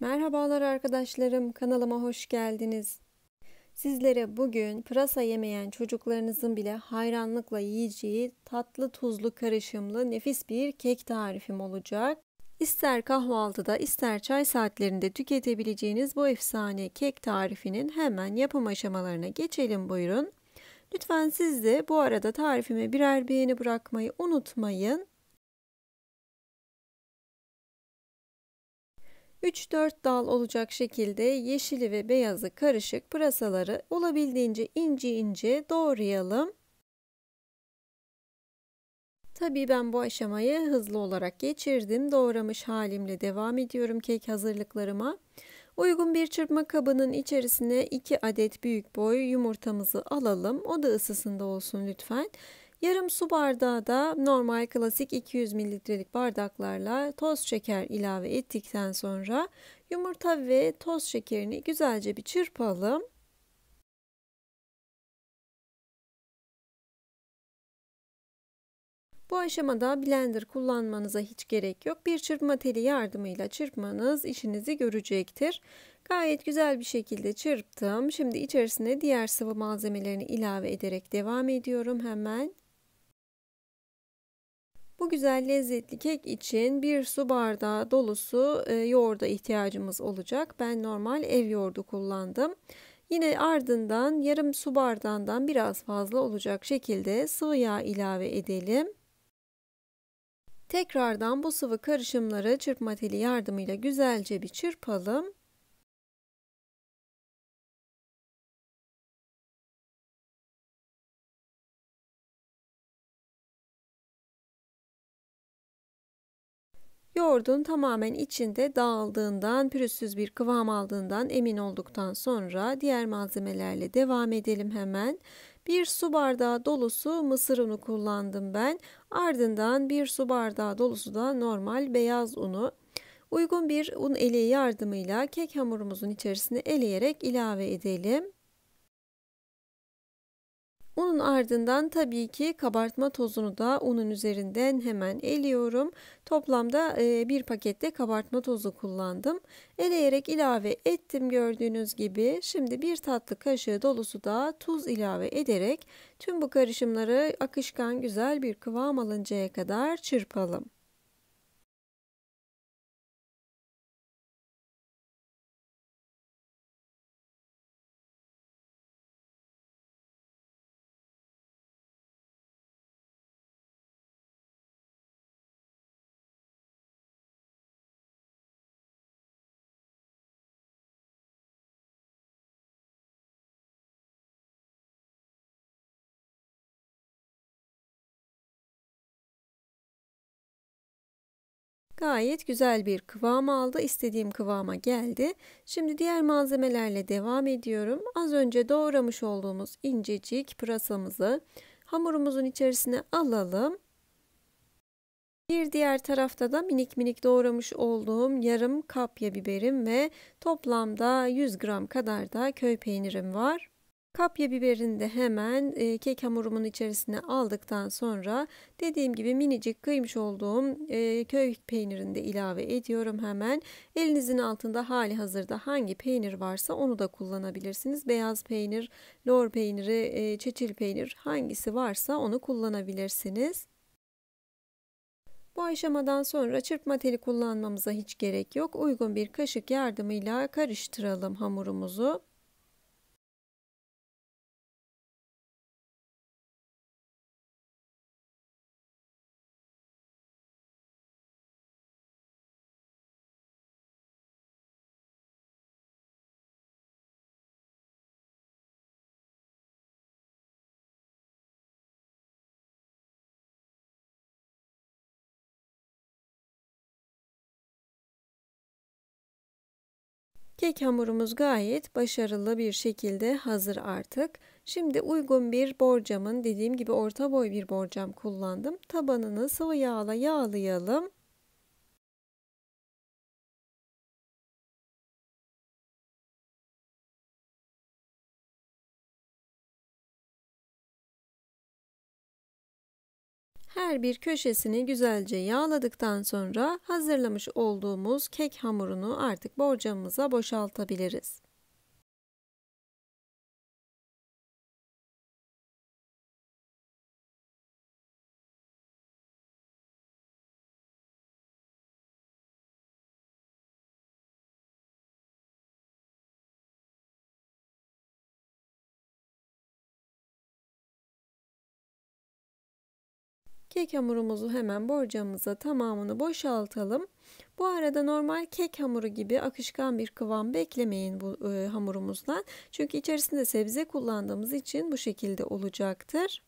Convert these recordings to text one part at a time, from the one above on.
Merhabalar arkadaşlarım, kanalıma hoş geldiniz. Sizlere bugün pırasa yemeyen çocuklarınızın bile hayranlıkla yiyeceği tatlı tuzlu karışımlı nefis bir kek tarifim olacak. İster kahvaltıda ister çay saatlerinde tüketebileceğiniz bu efsane kek tarifinin hemen yapım aşamalarına geçelim buyurun. Lütfen siz de bu arada tarifime birer beğeni bırakmayı unutmayın. 3-4 dal olacak şekilde yeşili ve beyazı karışık pırasaları olabildiğince ince ince doğrayalım. Tabii ben bu aşamayı hızlı olarak geçirdim. Doğramış halimle devam ediyorum kek hazırlıklarıma. Uygun bir çırpma kabının içerisine 2 adet büyük boy yumurtamızı alalım. O da ısısında olsun lütfen. Lütfen. Yarım su bardağı da normal klasik 200 mililitrelik bardaklarla toz şeker ilave ettikten sonra yumurta ve toz şekerini güzelce bir çırpalım. Bu aşamada blender kullanmanıza hiç gerek yok. Bir çırpma teli yardımıyla çırpmanız işinizi görecektir. Gayet güzel bir şekilde çırptım. Şimdi içerisine diğer sıvı malzemelerini ilave ederek devam ediyorum hemen. Bu güzel lezzetli kek için bir su bardağı dolusu e, yoğurda ihtiyacımız olacak. Ben normal ev yoğurdu kullandım. Yine ardından yarım su bardağından biraz fazla olacak şekilde sıvı yağ ilave edelim. Tekrardan bu sıvı karışımları çırpma teli yardımıyla güzelce bir çırpalım. Yoğurdun tamamen içinde dağıldığından, pürüzsüz bir kıvam aldığından emin olduktan sonra diğer malzemelerle devam edelim hemen. Bir su bardağı dolusu mısır unu kullandım ben. Ardından bir su bardağı dolusu da normal beyaz unu. Uygun bir un eleği yardımıyla kek hamurumuzun içerisine eleyerek ilave edelim. Unun ardından tabii ki kabartma tozunu da unun üzerinden hemen eliyorum. Toplamda e, bir pakette kabartma tozu kullandım. Eleyerek ilave ettim gördüğünüz gibi. Şimdi bir tatlı kaşığı dolusu da tuz ilave ederek tüm bu karışımları akışkan güzel bir kıvam alıncaya kadar çırpalım. Gayet güzel bir kıvam aldı. İstediğim kıvama geldi. Şimdi diğer malzemelerle devam ediyorum. Az önce doğramış olduğumuz incecik pırasamızı hamurumuzun içerisine alalım. Bir diğer tarafta da minik minik doğramış olduğum yarım kapya biberim ve toplamda 100 gram kadar da köy peynirim var. Kapya biberini de hemen e, kek hamurumun içerisine aldıktan sonra dediğim gibi minicik kıymış olduğum e, köy peynirini de ilave ediyorum hemen. Elinizin altında hali hazırda hangi peynir varsa onu da kullanabilirsiniz. Beyaz peynir, lor peyniri, e, çeçil peynir hangisi varsa onu kullanabilirsiniz. Bu aşamadan sonra çırpma teli kullanmamıza hiç gerek yok. Uygun bir kaşık yardımıyla karıştıralım hamurumuzu. Kek hamurumuz gayet başarılı bir şekilde hazır artık. Şimdi uygun bir borcamın dediğim gibi orta boy bir borcam kullandım. Tabanını sıvı yağla yağlayalım. Her bir köşesini güzelce yağladıktan sonra hazırlamış olduğumuz kek hamurunu artık borcamımıza boşaltabiliriz. Kek hamurumuzu hemen borcamıza tamamını boşaltalım. Bu arada normal kek hamuru gibi akışkan bir kıvam beklemeyin bu e, hamurumuzdan. Çünkü içerisinde sebze kullandığımız için bu şekilde olacaktır.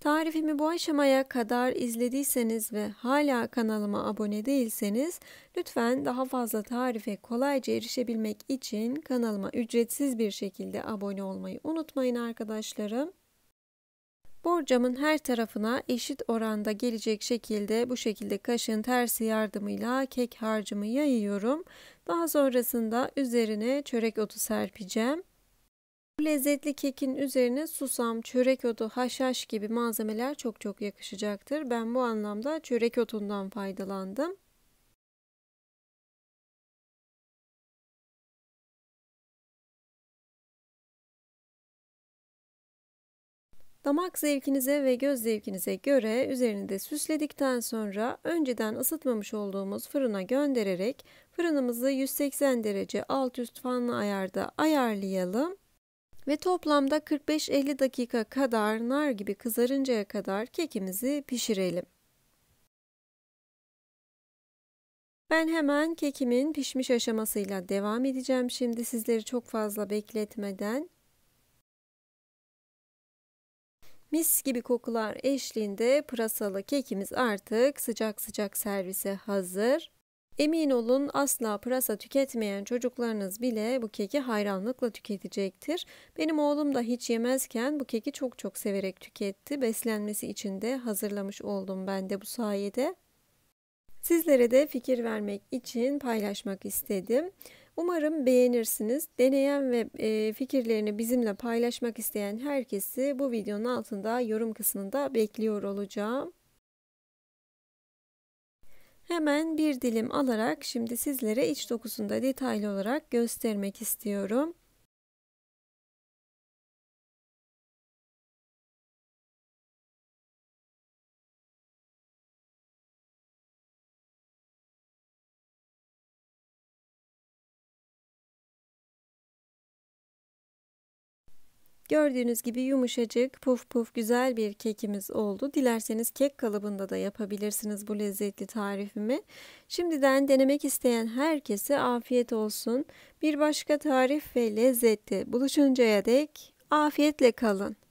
Tarifimi bu aşamaya kadar izlediyseniz ve hala kanalıma abone değilseniz lütfen daha fazla tarife kolayca erişebilmek için kanalıma ücretsiz bir şekilde abone olmayı unutmayın arkadaşlarım. Borcamın her tarafına eşit oranda gelecek şekilde bu şekilde kaşın tersi yardımıyla kek harcımı yayıyorum. Daha sonrasında üzerine çörek otu serpeceğim. Bu lezzetli kekin üzerine susam, çörek otu, haşhaş gibi malzemeler çok çok yakışacaktır. Ben bu anlamda çörek otundan faydalandım. Damak zevkinize ve göz zevkinize göre üzerini de süsledikten sonra önceden ısıtmamış olduğumuz fırına göndererek fırınımızı 180 derece alt üst fanlı ayarda ayarlayalım ve toplamda 45-50 dakika kadar nar gibi kızarıncaya kadar kekimizi pişirelim. Ben hemen kekimin pişmiş aşamasıyla devam edeceğim şimdi sizleri çok fazla bekletmeden. Mis gibi kokular eşliğinde pırasalı kekimiz artık sıcak sıcak servise hazır. Emin olun asla pırasa tüketmeyen çocuklarınız bile bu keki hayranlıkla tüketecektir. Benim oğlum da hiç yemezken bu keki çok çok severek tüketti. Beslenmesi için de hazırlamış oldum ben de bu sayede. Sizlere de fikir vermek için paylaşmak istedim. Umarım beğenirsiniz. Deneyen ve e, fikirlerini bizimle paylaşmak isteyen herkesi bu videonun altında yorum kısmında bekliyor olacağım. Hemen bir dilim alarak şimdi sizlere iç dokusunda detaylı olarak göstermek istiyorum. Gördüğünüz gibi yumuşacık, puf puf güzel bir kekimiz oldu. Dilerseniz kek kalıbında da yapabilirsiniz bu lezzetli tarifimi. Şimdiden denemek isteyen herkese afiyet olsun. Bir başka tarif ve lezzette buluşuncaya dek afiyetle kalın.